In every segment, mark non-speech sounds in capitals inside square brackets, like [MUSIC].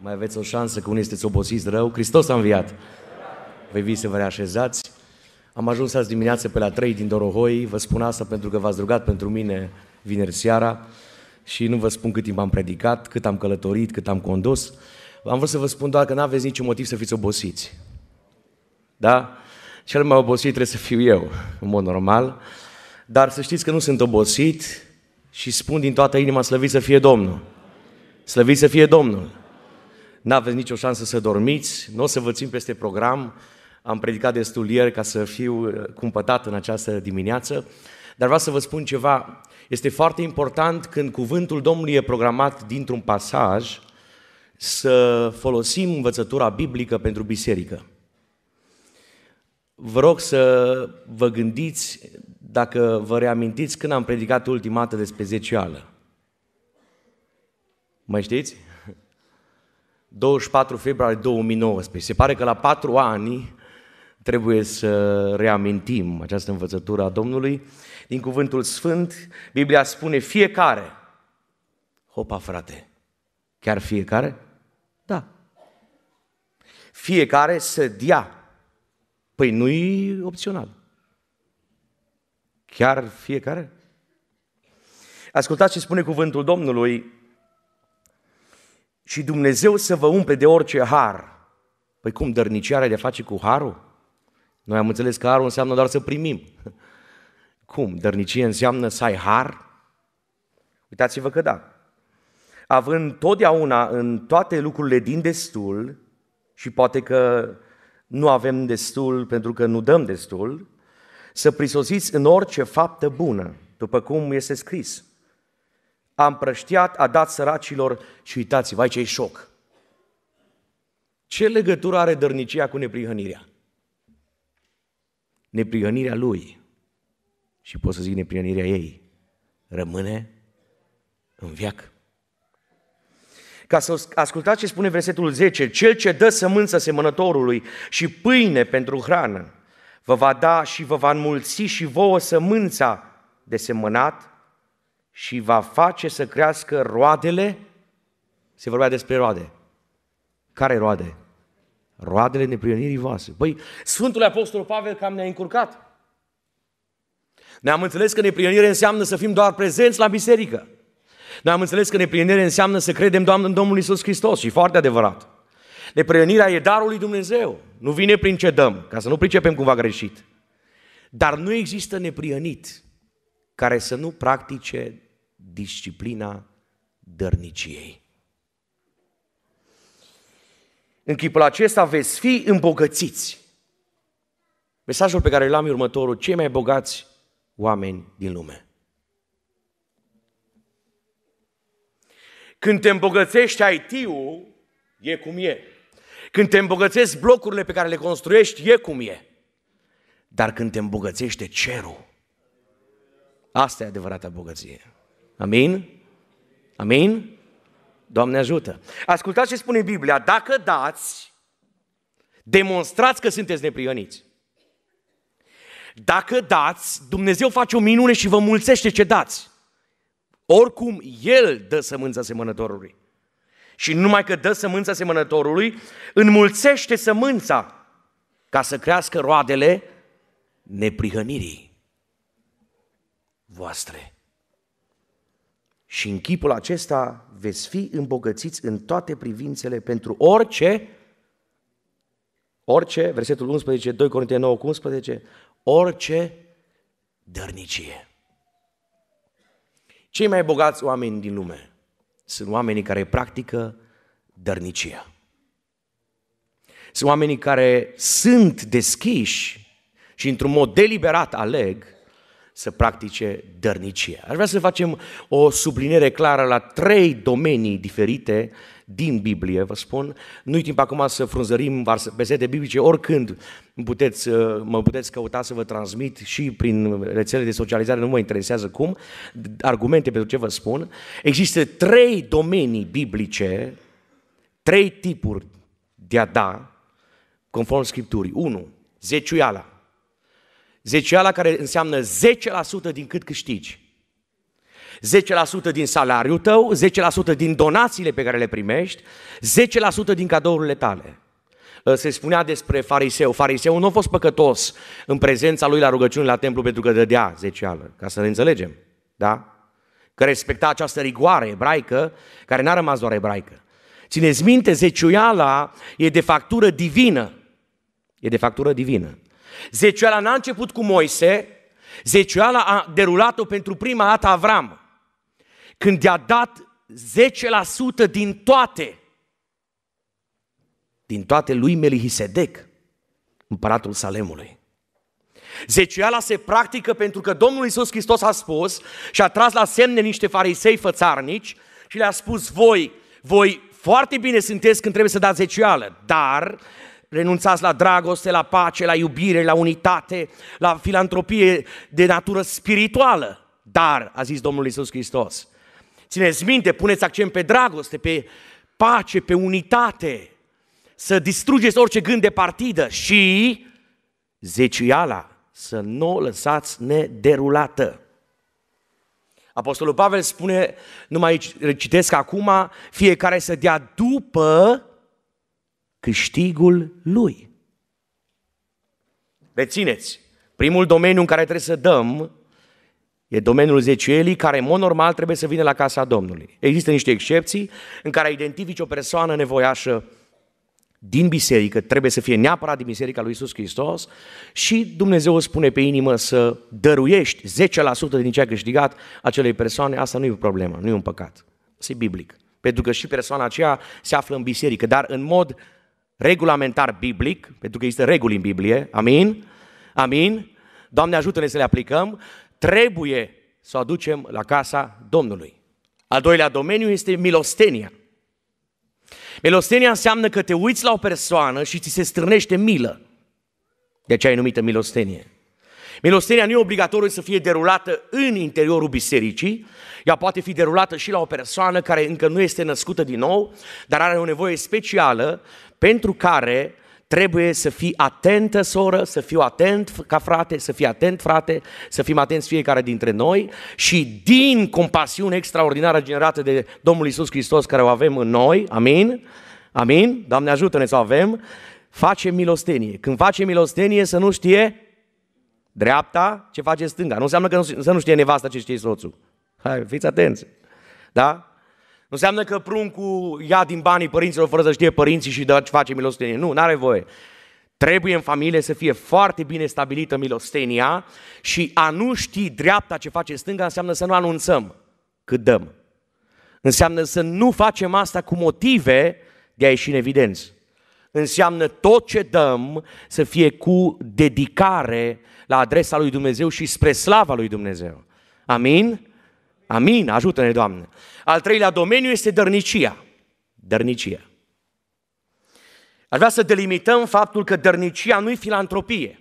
Mai aveți o șansă că unii sunteți obosiți rău. Hristos a înviat. Vă vii să vă reașezați. Am ajuns azi dimineață pe la 3 din Dorohoi. Vă spun asta pentru că v-ați rugat pentru mine vineri seara și nu vă spun cât timp am predicat, cât am călătorit, cât am condus. Am vrut să vă spun doar că nu aveți niciun motiv să fiți obosiți. Da? Cel mai obosit trebuie să fiu eu, în mod normal. Dar să știți că nu sunt obosit și spun din toată inima slăvit să fie Domnul. Slăvit să fie Domnul n-aveți nicio șansă să dormiți, nu o să vă țin peste program, am predicat destul ieri ca să fiu uh, cumpătat în această dimineață, dar vreau să vă spun ceva, este foarte important când cuvântul Domnului e programat dintr-un pasaj să folosim învățătura biblică pentru biserică. Vă rog să vă gândiți dacă vă reamintiți când am predicat ultima dată despre zecioală. Mai știți? 24 februarie 2019. Se pare că la patru ani trebuie să reamintim această învățătură a Domnului. Din cuvântul sfânt, Biblia spune fiecare. Hopa, frate, chiar fiecare? Da. Fiecare să dea. Păi nu e opțional. Chiar fiecare? Ascultați ce spune cuvântul Domnului și Dumnezeu să vă umple de orice har. Păi cum, dărniciarea de face cu harul? Noi am înțeles că harul înseamnă doar să primim. [LAUGHS] Cum? Dărnicie înseamnă să ai har? Uitați-vă că da. Având totdeauna în toate lucrurile din destul, și poate că nu avem destul pentru că nu dăm destul, să prisosiți în orice faptă bună, după cum este scris a împrăștiat, a dat săracilor și uitați-vă, aici e șoc. Ce legătură are dărnicia cu neprihănirea? Neprihănirea lui și pot să zic neprihănirea ei rămâne în viac. Ca să ascultați ce spune versetul 10, cel ce dă sămânță semănătorului și pâine pentru hrană, vă va da și vă va înmulți și vouă sămânța de semănat și va face să crească roadele. Se vorbea despre roade. Care roade? Roadele neprionirii voastre. Băi, Sfântul Apostol Pavel cam ne-a încurcat. Ne-am înțeles că neprionire înseamnă să fim doar prezenți la biserică. Ne-am înțeles că neprionire înseamnă să credem, Doamne, în Domnul Isus Hristos și foarte adevărat. Neprionirea e darul lui Dumnezeu. Nu vine prin ce dăm, ca să nu pricepem cumva greșit. Dar nu există neprionit care să nu practice disciplina dărniciei. În chipul acesta veți fi îmbogățiți. Mesajul pe care îl am e următorul, cei mai bogați oameni din lume. Când te îmbogățești IT-ul, e cum e. Când te îmbogățești blocurile pe care le construiești, e cum e. Dar când te îmbogățește cerul, asta e adevărata bogăție. Amin? Amin? Doamne ajută! Ascultați ce spune Biblia. Dacă dați, demonstrați că sunteți neprioniți. Dacă dați, Dumnezeu face o minune și vă mulțește ce dați. Oricum, El dă sămânța semănătorului. Și numai că dă sămânța semănătorului, înmulțește sămânța ca să crească roadele neprihănirii voastre și în chipul acesta veți fi îmbogățiți în toate privințele pentru orice, orice, versetul 11, 2 Corinteni 9 11, orice dărnicie. Cei mai bogați oameni din lume sunt oamenii care practică dărnicia. Sunt oamenii care sunt deschiși și într-un mod deliberat aleg să practice dărnicia. Aș vrea să facem o subliniere clară la trei domenii diferite din Biblie, vă spun. Nu-i timp acum să frunzărim versete biblice, oricând puteți, uh, mă puteți căuta să vă transmit și prin rețele de socializare, nu mă interesează cum, argumente pentru ce vă spun. Există trei domenii biblice, trei tipuri de a da, conform Scripturii. Unu, Zeciuiala Zeceala care înseamnă 10% din cât câștigi. 10% din salariul tău, 10% din donațiile pe care le primești, 10% din cadourile tale. Ă, se spunea despre fariseu. Fariseu nu a fost păcătos în prezența lui la rugăciune la templu pentru că dădea zeceală, ca să ne înțelegem. Da? Că respecta această rigoare ebraică, care n-a rămas doar ebraică. Țineți minte, zeciuiala e de factură divină. E de factură divină. Zecioala n-a început cu Moise, zecioala a derulat-o pentru prima dată Avram, când i-a dat 10% din toate, din toate lui Melihisedec, împăratul Salemului. Zeciala se practică pentru că Domnul Iisus Hristos a spus și a tras la semne niște farisei fățarnici și le-a spus voi, voi foarte bine sunteți când trebuie să dați zecială, dar renunțați la dragoste, la pace, la iubire, la unitate, la filantropie de natură spirituală. Dar, a zis Domnul Isus Hristos, țineți minte, puneți accent pe dragoste, pe pace, pe unitate, să distrugeți orice gând de partidă și zeciuiala, să nu o lăsați nederulată. Apostolul Pavel spune, nu mai citesc acum, fiecare să dea după câștigul lui. Rețineți, primul domeniu în care trebuie să dăm e domeniul zeciuielii, care în mod normal trebuie să vină la casa Domnului. Există niște excepții în care identifici o persoană nevoiașă din biserică, trebuie să fie neapărat din biserica lui Isus Hristos și Dumnezeu îți spune pe inimă să dăruiești 10% din ce ai câștigat acelei persoane, asta nu e o problemă, nu e un păcat. Asta e biblic. Pentru că și persoana aceea se află în biserică, dar în mod regulamentar biblic, pentru că există reguli în Biblie, amin? Amin? Doamne ajută-ne să le aplicăm, trebuie să o aducem la casa Domnului. Al doilea domeniu este milostenia. Milostenia înseamnă că te uiți la o persoană și ți se strânește milă. De aceea e numită milostenie. Milostenia nu e obligatoriu să fie derulată în interiorul bisericii, ea poate fi derulată și la o persoană care încă nu este născută din nou, dar are o nevoie specială pentru care trebuie să fii atentă, soră, să fiu atent ca frate, să fii atent, frate, să fim atenți fiecare dintre noi și din compasiune extraordinară generată de Domnul Isus Hristos care o avem în noi, amin, amin, Doamne ajută-ne să o avem, face milostenie. Când face milostenie să nu știe dreapta, ce face stânga. Nu înseamnă că nu, să nu știe nevasta ce știe soțul. Hai, fiți atenți. Da? Nu înseamnă că pruncul ia din banii părinților fără să știe părinții și dă, face milostenie. Nu, n-are voie. Trebuie în familie să fie foarte bine stabilită milostenia și a nu ști dreapta ce face stânga înseamnă să nu anunțăm cât dăm. Înseamnă să nu facem asta cu motive de a ieși în evidență înseamnă tot ce dăm să fie cu dedicare la adresa lui Dumnezeu și spre slava lui Dumnezeu. Amin? Amin, ajută-ne, Doamne. Al treilea domeniu este dărnicia. Dărnicia. Aș vrea să delimităm faptul că dărnicia nu e filantropie.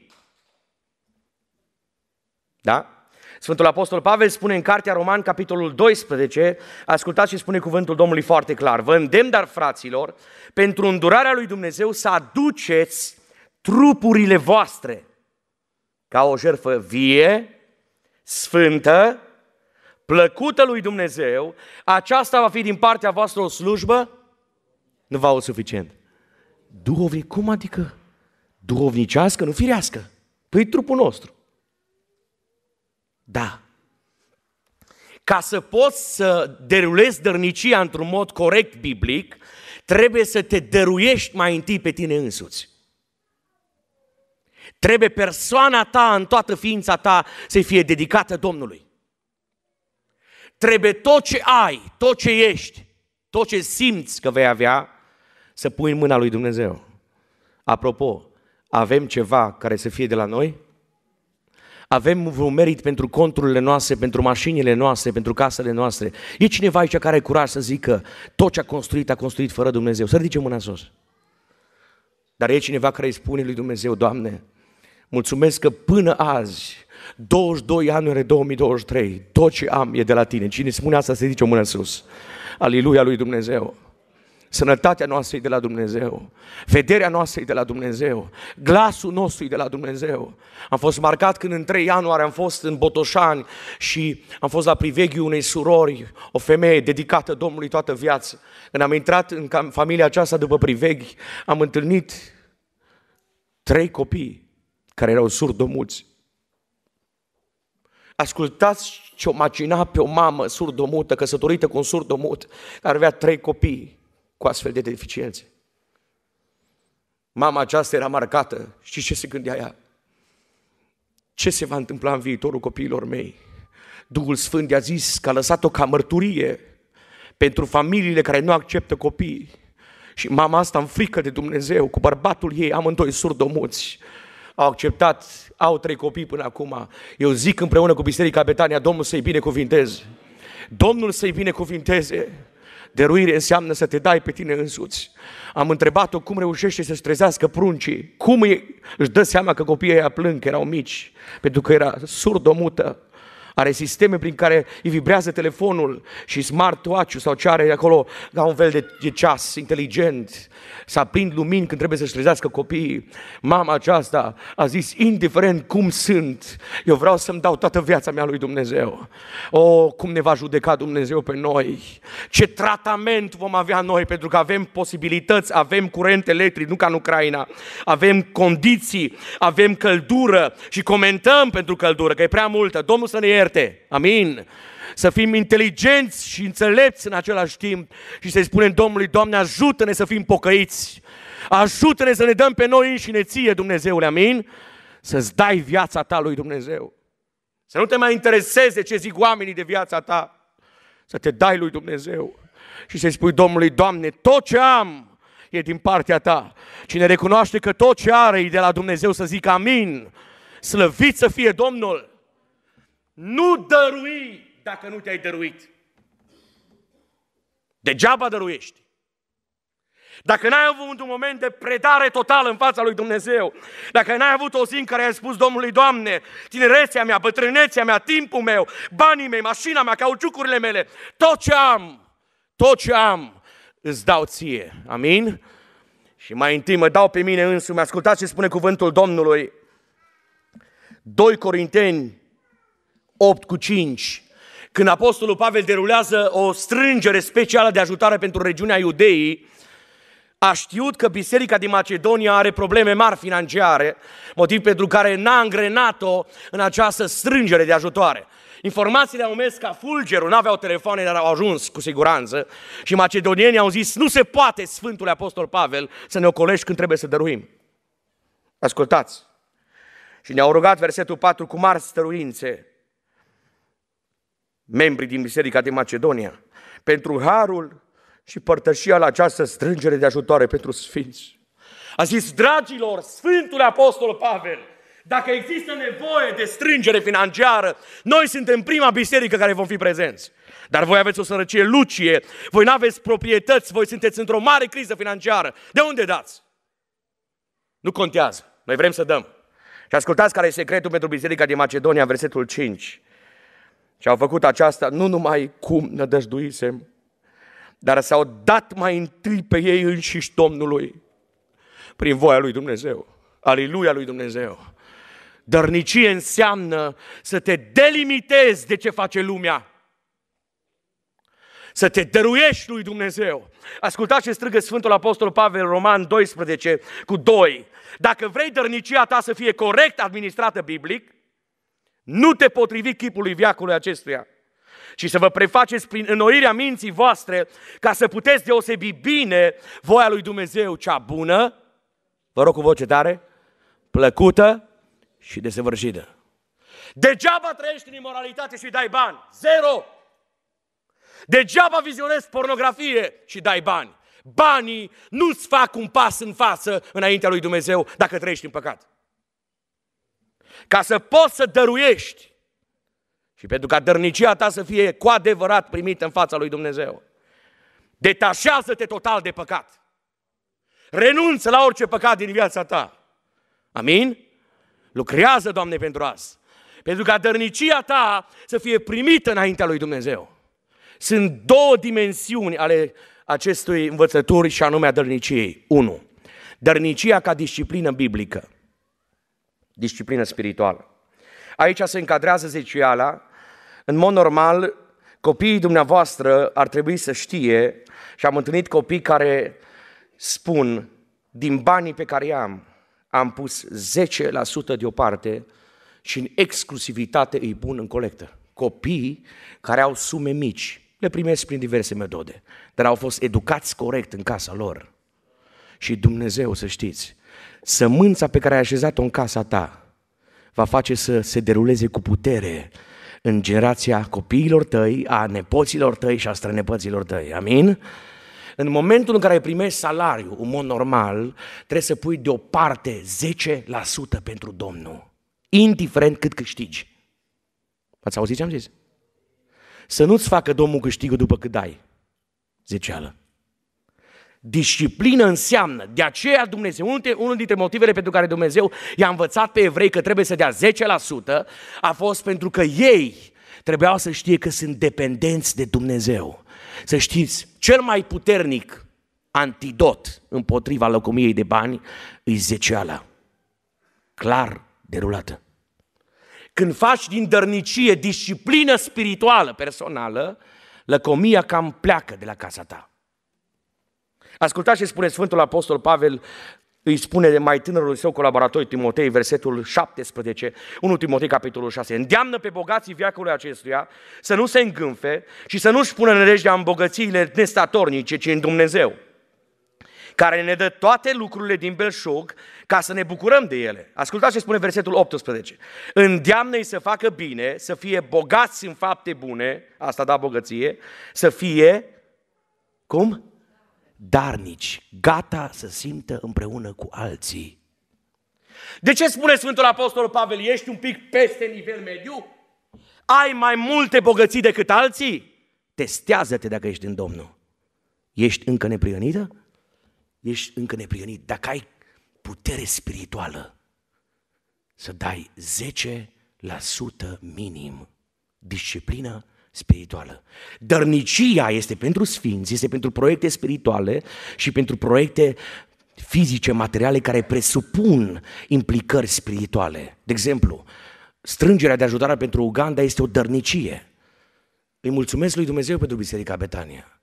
Da? Sfântul Apostol Pavel spune în Cartea Roman, capitolul 12, ascultați și spune cuvântul Domnului foarte clar, vă îndemn dar fraților, pentru îndurarea lui Dumnezeu să aduceți trupurile voastre ca o jertfă vie, sfântă, plăcută lui Dumnezeu, aceasta va fi din partea voastră o slujbă, nu va o suficient. Duhovnic, cum adică? Duhovnicească, nu firească. Păi trupul nostru. Da. Ca să poți să derulezi dărnicia într-un mod corect biblic, trebuie să te dăruiești mai întâi pe tine însuți. Trebuie persoana ta în toată ființa ta să fie dedicată Domnului. Trebuie tot ce ai, tot ce ești, tot ce simți că vei avea, să pui în mâna lui Dumnezeu. Apropo, avem ceva care să fie de la noi? avem un merit pentru conturile noastre, pentru mașinile noastre, pentru casele noastre. E cineva aici care are curaj să zică tot ce a construit, a construit fără Dumnezeu. Să ridice mâna sus. Dar e cineva care îi spune lui Dumnezeu, Doamne, mulțumesc că până azi 22 ianuarie 2023, tot ce am e de la tine. Cine spune asta se ridice o mână sus. Aliluia lui Dumnezeu. Sănătatea noastră e de la Dumnezeu. Vederea noastră e de la Dumnezeu. Glasul nostru e de la Dumnezeu. Am fost marcat când în 3 ianuarie am fost în Botoșani și am fost la priveghiul unei surori, o femeie dedicată Domnului toată viața. Când am intrat în familia aceasta după priveghi, am întâlnit trei copii care erau surdomuți. Ascultați ce o macina pe o mamă surdomută, căsătorită cu un surdomut, care avea trei copii cu astfel de deficiențe. Mama aceasta era marcată și ce se gândea ea? Ce se va întâmpla în viitorul copiilor mei? Duhul Sfânt i-a zis că a lăsat-o ca mărturie pentru familiile care nu acceptă copiii. Și mama asta în frică de Dumnezeu, cu bărbatul ei, amândoi surdomuți, au acceptat, au trei copii până acum. Eu zic împreună cu Biserica Betania, Domnul să-i binecuvinteze. Domnul să-i binecuvinteze. Dăruire înseamnă să te dai pe tine însuți. Am întrebat-o cum reușește să-și trezească pruncii, cum îi, își dă seama că copiii aia plâng, că erau mici, pentru că era surdomută are sisteme prin care îi vibrează telefonul și smartwatch-ul sau ce are acolo ca un fel de, de ceas inteligent, să aprind lumini când trebuie să-și trezească copiii. Mama aceasta a zis, indiferent cum sunt, eu vreau să-mi dau toată viața mea lui Dumnezeu. O, oh, cum ne va judeca Dumnezeu pe noi? Ce tratament vom avea noi? Pentru că avem posibilități, avem curent electric, nu ca în Ucraina, avem condiții, avem căldură și comentăm pentru căldură, că e prea multă. Domnul să ne ierte ierte. Amin. Să fim inteligenți și înțelepți în același timp și să-i spunem Domnului, Doamne, ajută-ne să fim pocăiți. Ajută-ne să ne dăm pe noi ne ție, Dumnezeule, amin? Să-ți dai viața ta lui Dumnezeu. Să nu te mai intereseze ce zic oamenii de viața ta. Să te dai lui Dumnezeu și să-i spui Domnului, Doamne, tot ce am e din partea ta. Cine recunoaște că tot ce are e de la Dumnezeu să zică amin. Slăvit să fie Domnul! Nu dărui dacă nu te-ai dăruit. Degeaba dăruiești. Dacă n-ai avut un moment de predare totală în fața lui Dumnezeu, dacă n-ai avut o zi în care ai spus Domnului, Doamne, tinerețea mea, bătrânețea mea, timpul meu, banii mei, mașina mea, cauciucurile mele, tot ce am, tot ce am, îți dau ție. Amin? Și mai întâi mă dau pe mine însumi. Ascultați ce spune cuvântul Domnului. 2 Corinteni 8 cu 5, când Apostolul Pavel derulează o strângere specială de ajutare pentru regiunea Iudeii, a știut că biserica din Macedonia are probleme mari financiare, motiv pentru care n-a îngrenat-o în această strângere de ajutoare. Informațiile au mers ca fulgerul, n-aveau telefoane, dar au ajuns cu siguranță și macedonienii au zis, nu se poate Sfântul Apostol Pavel să ne ocolești când trebuie să dăruim. Ascultați! Și ne-au rugat versetul 4 cu mari stăruințe membrii din Biserica din Macedonia, pentru harul și părtășia la această strângere de ajutoare pentru sfinți. A zis, dragilor, Sfântul Apostol Pavel, dacă există nevoie de strângere financiară, noi suntem prima biserică care vom fi prezenți. Dar voi aveți o sărăcie lucie, voi nu aveți proprietăți, voi sunteți într-o mare criză financiară. De unde dați? Nu contează. Noi vrem să dăm. Și ascultați care e secretul pentru Biserica din Macedonia, versetul 5. Și au făcut aceasta nu numai cum nădăjduisem, dar s-au dat mai întâi pe ei înșiși Domnului, prin voia lui Dumnezeu. Aleluia lui Dumnezeu! Dărnicie înseamnă să te delimitezi de ce face lumea. Să te dăruiești lui Dumnezeu. Ascultați ce strigă Sfântul Apostol Pavel Roman 12 cu 2. Dacă vrei dărnicia ta să fie corect administrată biblic, nu te potrivi chipului viacului acestuia ci să vă prefaceți prin înnoirea minții voastre ca să puteți deosebi bine voia lui Dumnezeu cea bună, vă rog cu voce tare, plăcută și desăvârșită. Degeaba trăiești în imoralitate și dai bani. Zero! Degeaba vizionezi pornografie și dai bani. Banii nu-ți fac un pas în față înaintea lui Dumnezeu dacă trăiești în păcat ca să poți să dăruiești și pentru ca dărnicia ta să fie cu adevărat primită în fața lui Dumnezeu. Detașează-te total de păcat. Renunță la orice păcat din viața ta. Amin? Lucrează, Doamne, pentru asta. Pentru ca dărnicia ta să fie primită înaintea lui Dumnezeu. Sunt două dimensiuni ale acestui învățături și anume a dărniciei. Unu, Dărnicia ca disciplină biblică disciplină spirituală. Aici se încadrează zeciala. În mod normal, copiii dumneavoastră ar trebui să știe, și am întâlnit copii care spun, din banii pe care i-am, am pus 10% deoparte și în exclusivitate îi pun în colectă. Copii care au sume mici, le primesc prin diverse metode, dar au fost educați corect în casa lor. Și Dumnezeu, să știți, sămânța pe care ai așezat-o în casa ta va face să se deruleze cu putere în generația copiilor tăi, a nepoților tăi și a strănepoților tăi. Amin? În momentul în care primești salariu, în mod normal, trebuie să pui deoparte 10% pentru Domnul, indiferent cât câștigi. Ați auzit ce am zis? Să nu-ți facă Domnul câștigul după cât dai. Zeceală. Disciplină înseamnă. De aceea Dumnezeu, unul dintre motivele pentru care Dumnezeu i-a învățat pe evrei că trebuie să dea 10% a fost pentru că ei trebuiau să știe că sunt dependenți de Dumnezeu. Să știți, cel mai puternic antidot împotriva locomiei de bani îi zeceala. Clar derulată. Când faci din dărnicie disciplină spirituală personală, lăcomia cam pleacă de la casa ta. Ascultați ce spune Sfântul Apostol Pavel, îi spune de mai tânărul său colaborator Timotei, versetul 17, 1 Timotei, capitolul 6. Îndeamnă pe bogații viacului acestuia să nu se îngânfe și să nu-și pună nădejdea în bogățiile nestatornice, ci în Dumnezeu, care ne dă toate lucrurile din belșug ca să ne bucurăm de ele. Ascultați ce spune versetul 18. Îndeamnă-i să facă bine, să fie bogați în fapte bune, asta da bogăție, să fie, cum? darnici, gata să simtă împreună cu alții. De ce spune Sfântul Apostol Pavel, ești un pic peste nivel mediu? Ai mai multe bogății decât alții? Testează-te dacă ești în Domnul. Ești încă neprionită? Ești încă neprionit. Dacă ai putere spirituală, să dai 10% minim disciplină spirituală. Dărnicia este pentru sfinți, este pentru proiecte spirituale și pentru proiecte fizice, materiale care presupun implicări spirituale. De exemplu, strângerea de ajutare pentru Uganda este o dărnicie. Îi mulțumesc lui Dumnezeu pentru Biserica Betania.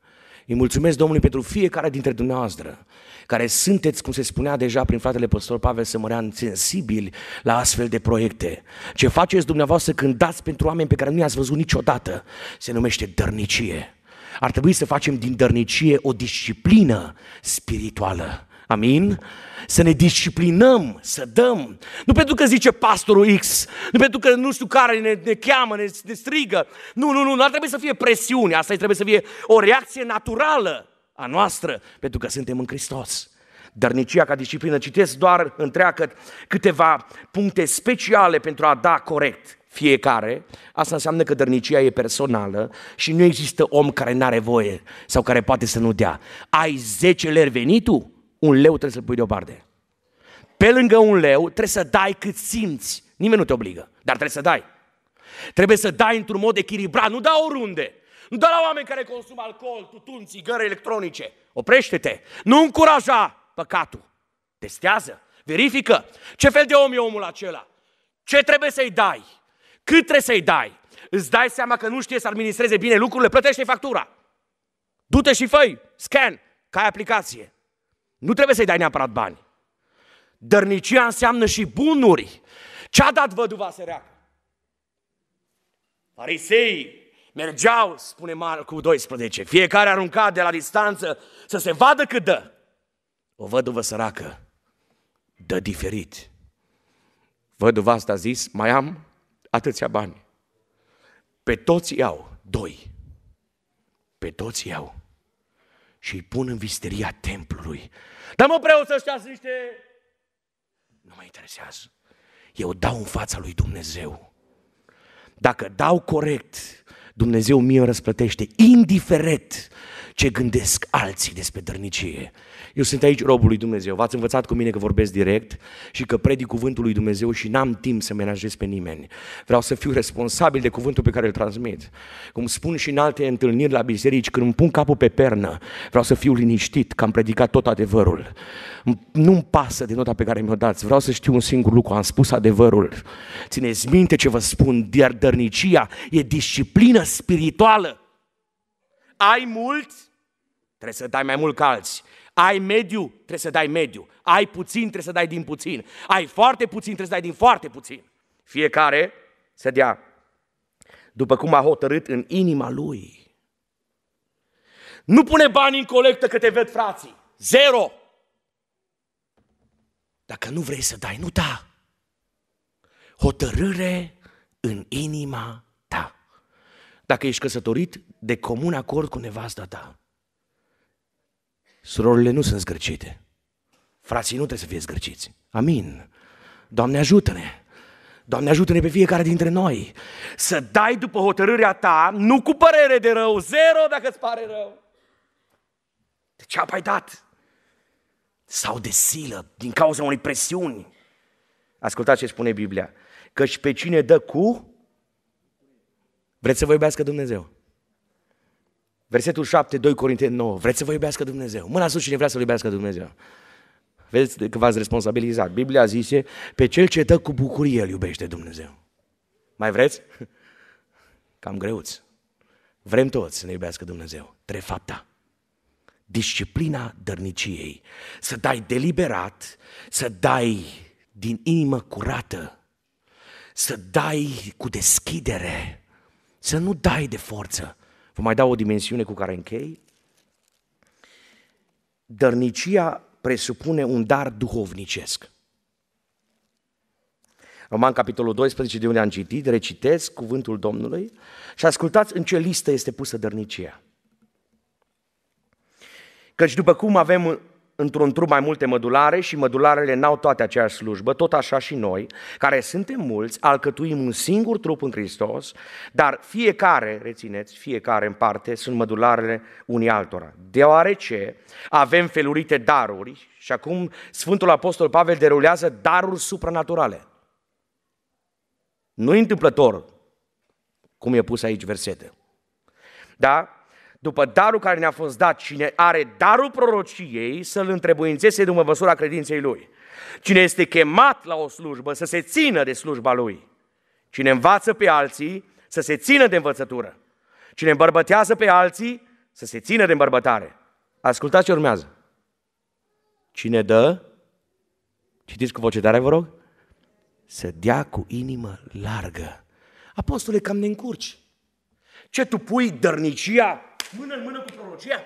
Îi mulțumesc Domnului pentru fiecare dintre dumneavoastră care sunteți, cum se spunea deja prin fratele păstor Pavel Sămărean, sensibili la astfel de proiecte. Ce faceți dumneavoastră când dați pentru oameni pe care nu i-ați văzut niciodată, se numește dărnicie. Ar trebui să facem din dărnicie o disciplină spirituală. Amin? Să ne disciplinăm, să dăm. Nu pentru că zice pastorul X, nu pentru că nu știu care ne, ne cheamă, ne, ne strigă. Nu, nu, nu, nu ar trebui să fie presiune, asta trebuie să fie o reacție naturală a noastră, pentru că suntem în Hristos. Dărnicia ca disciplină, citesc doar întreagă câteva puncte speciale pentru a da corect fiecare, asta înseamnă că dărnicia e personală și nu există om care n-are voie sau care poate să nu dea. Ai 10 leri venitul? un leu trebuie să-l pui deoparte. Pe lângă un leu trebuie să dai cât simți. Nimeni nu te obligă, dar trebuie să dai. Trebuie să dai într-un mod echilibrat, nu da oriunde. Nu da la oameni care consumă alcool, tutun, țigări electronice. Oprește-te. Nu încuraja păcatul. Testează, verifică ce fel de om e omul acela. Ce trebuie să-i dai? Cât trebuie să-i dai? Îți dai seama că nu știe să administreze bine lucrurile? Plătește factura. Du-te și făi, scan, ca ai aplicație. Nu trebuie să-i dai neapărat bani. Dărnicia înseamnă și bunuri. Ce-a dat văduva săreacă? Farisei mergeau, spune Marcu 12, fiecare arunca de la distanță să se vadă cât dă. O văduvă săracă dă diferit. Văduva asta a zis, mai am atâția bani. Pe toți iau, doi. Pe toți iau și îi pun în visteria templului. Dar mă preot să știați niște... Nu mă interesează. Eu dau în fața lui Dumnezeu. Dacă dau corect, Dumnezeu mie îmi răsplătește, indiferent ce gândesc alții despre dărnicie. Eu sunt aici robul lui Dumnezeu. V-ați învățat cu mine că vorbesc direct și că predic cuvântul lui Dumnezeu și n-am timp să menajez pe nimeni. Vreau să fiu responsabil de cuvântul pe care îl transmit. Cum spun și în alte întâlniri la biserici, când îmi pun capul pe pernă, vreau să fiu liniștit că am predicat tot adevărul. Nu-mi pasă de nota pe care mi-o dați. Vreau să știu un singur lucru. Am spus adevărul. Țineți minte ce vă spun, iar dărnicia e disciplină spirituală. Ai mult, trebuie să dai mai mult ca alții. Ai mediu, trebuie să dai mediu. Ai puțin, trebuie să dai din puțin. Ai foarte puțin, trebuie să dai din foarte puțin. Fiecare să dea după cum a hotărât în inima lui. Nu pune bani în colectă că te ved frații. Zero. Dacă nu vrei să dai, nu da. Hotărâre în inima ta. Dacă ești căsătorit, de comun acord cu nevasta ta. Surorile nu sunt zgârcite. Frații nu trebuie să fie zgârciți. Amin. Doamne ajută-ne! Doamne ajută-ne pe fiecare dintre noi să dai după hotărârea ta, nu cu părere de rău, zero dacă îți pare rău. De ce ai dat? Sau de silă, din cauza unei presiuni. Ascultați ce spune Biblia. Căci pe cine dă cu, vreți să vă iubească Dumnezeu. Versetul 7, 2 Corinteni 9. Vreți să vă iubească Dumnezeu? Mâna sus cine vrea să-L iubească Dumnezeu. Vedeți că v-ați responsabilizat. Biblia zice, pe cel ce dă cu bucurie îl iubește Dumnezeu. Mai vreți? [LAUGHS] Cam greuți. Vrem toți să ne iubească Dumnezeu. Trebuie fapta. Disciplina dărniciei. Să dai deliberat, să dai din inimă curată, să dai cu deschidere, să nu dai de forță, Vă mai dau o dimensiune cu care închei. Dărnicia presupune un dar duhovnicesc. Roman, capitolul 12, de unde am citit, recitesc cuvântul Domnului și ascultați în ce listă este pusă dărnicia. Căci după cum avem într-un trup mai multe mădulare și mădularele n-au toate aceeași slujbă, tot așa și noi, care suntem mulți, alcătuim un singur trup în Hristos, dar fiecare, rețineți, fiecare în parte sunt mădularele unii altora. Deoarece avem felurite daruri și acum Sfântul Apostol Pavel derulează daruri supranaturale. Nu întâmplător cum e pus aici versete. Da? după darul care ne-a fost dat, cine are darul prorociei, să-l întrebuințeze după măsura credinței lui. Cine este chemat la o slujbă, să se țină de slujba lui. Cine învață pe alții, să se țină de învățătură. Cine îmbărbătează pe alții, să se țină de îmbărbătare. Ascultați ce urmează. Cine dă, citiți cu voce tare, vă rog, să dea cu inimă largă. Apostole, cam ne încurci. Ce tu pui dărnicia mână în mână cu prorocia.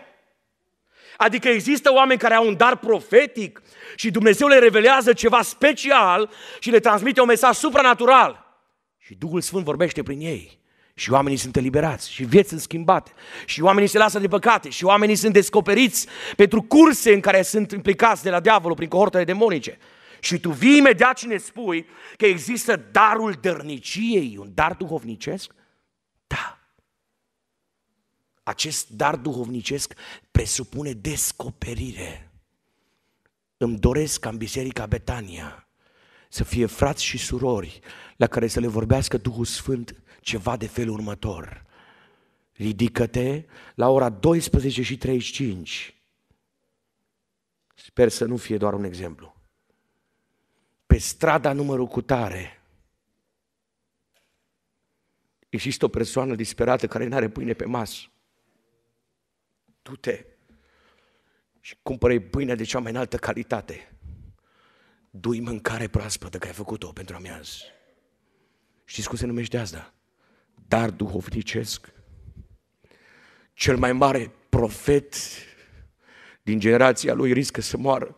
Adică există oameni care au un dar profetic și Dumnezeu le revelează ceva special și le transmite un mesaj supranatural. Și Duhul Sfânt vorbește prin ei. Și oamenii sunt eliberați, și vieți sunt schimbate, și oamenii se lasă de păcate, și oamenii sunt descoperiți pentru curse în care sunt implicați de la diavolul prin cohortele demonice. Și tu vii imediat și ne spui că există darul dărniciei, un dar duhovnicesc? Da. Acest dar duhovnicesc presupune descoperire. Îmi doresc ca în Biserica Betania să fie frați și surori la care să le vorbească Duhul Sfânt ceva de felul următor. Ridică-te la ora 12 și 35. Sper să nu fie doar un exemplu. Pe strada numărul cutare există o persoană disperată care nu are pâine pe masă du-te și cumpără pâine de cea mai înaltă calitate. Dui mâncare proaspătă, că ai făcut-o pentru amiază. Știți cum se numește asta? Dar duhovnicesc. Cel mai mare profet din generația lui riscă să moară.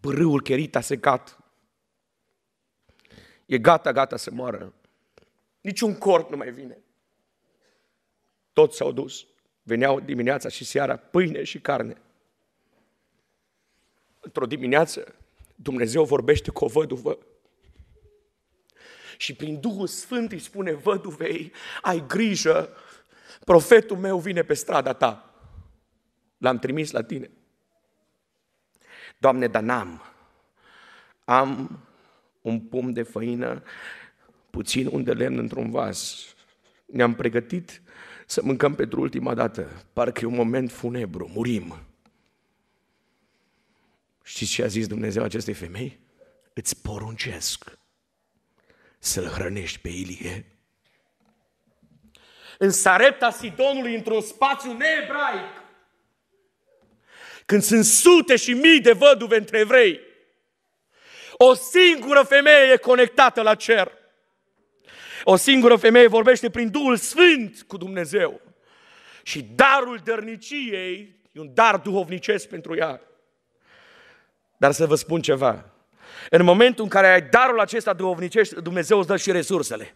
Pârâul cherit a secat. E gata, gata să moară. Niciun corp nu mai vine. Toți s-au dus. Veneau dimineața și seara pâine și carne. Într-o dimineață, Dumnezeu vorbește cu o văduvă și prin Duhul Sfânt îi spune văduvei, ai grijă, profetul meu vine pe strada ta. L-am trimis la tine. Doamne, dar n-am. Am un pum de făină, puțin un de lemn într-un vas. Ne-am pregătit să mâncăm pentru ultima dată. Parcă e un moment funebru, murim. Știți ce a zis Dumnezeu acestei femei? Îți poruncesc să-l hrănești pe Ilie. În Sarepta Sidonului, într-un spațiu neebraic, când sunt sute și mii de văduve între evrei, o singură femeie e conectată la cer. O singură femeie vorbește prin Duhul Sfânt cu Dumnezeu. Și darul dărniciei e un dar duhovnicesc pentru ea. Dar să vă spun ceva. În momentul în care ai darul acesta duhovnicesc, Dumnezeu îți dă și resursele.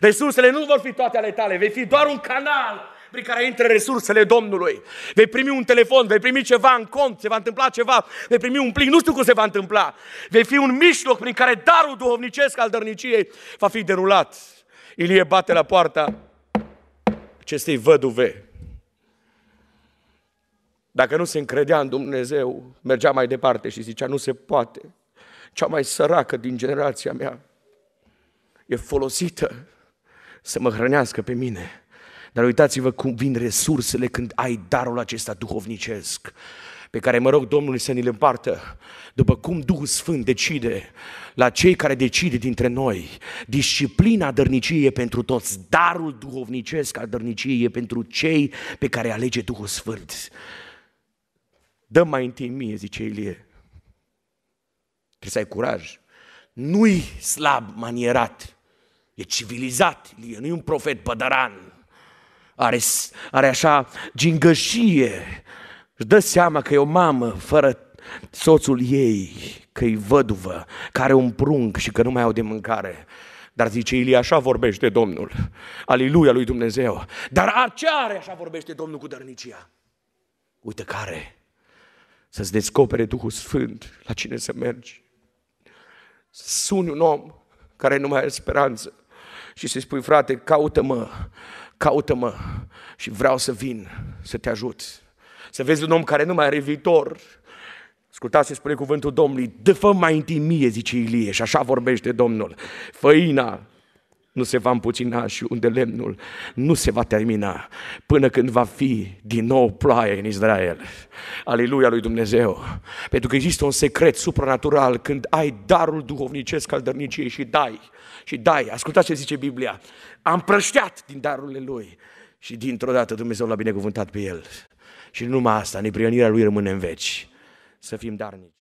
Resursele nu vor fi toate ale tale, vei fi doar un canal prin care intră resursele Domnului. Vei primi un telefon, vei primi ceva în cont, se va întâmpla ceva, vei primi un plin, nu știu cum se va întâmpla. Vei fi un mijloc prin care darul duhovnicesc al dărniciei va fi derulat. Ilie bate la poarta acestei văduve. Dacă nu se încredea în Dumnezeu, mergea mai departe și zicea, nu se poate. Cea mai săracă din generația mea e folosită să mă hrănească pe mine. Dar uitați-vă cum vin resursele când ai darul acesta duhovnicesc, pe care mă rog Domnului să ne le împartă, după cum Duhul Sfânt decide la cei care decide dintre noi. Disciplina dărniciei e pentru toți, darul duhovnicesc al dărniciei e pentru cei pe care alege Duhul Sfânt. Dă mai întâi mie, zice Ilie. Trebuie să ai curaj. Nu-i slab manierat, e civilizat, Ilie, nu-i un profet pădăran are, are așa gingășie, își dă seama că e o mamă fără soțul ei, că e văduvă, care un prung și că nu mai au de mâncare. Dar zice Ilie, așa vorbește Domnul. aleluia lui Dumnezeu. Dar ce are așa vorbește Domnul cu dărnicia? Uite care. Să-ți descopere Duhul Sfânt la cine să mergi. Suni un om care nu mai are speranță și să-i spui, frate, caută-mă caută-mă și vreau să vin să te ajut. Să vezi un om care nu mai are viitor. Ascultați ce spune cuvântul Domnului, dă fă mai întâi mie, zice Ilie, și așa vorbește Domnul. Făina nu se va împuțina și unde lemnul nu se va termina până când va fi din nou ploaie în Israel. Aleluia lui Dumnezeu! Pentru că există un secret supranatural când ai darul duhovnicesc al dărniciei și dai, și dai, ascultați ce zice Biblia, am prășteat din darurile lui și dintr-o dată Dumnezeu l-a binecuvântat pe el. Și nu numai asta, neprionirea lui rămâne în veci. Să fim darnici.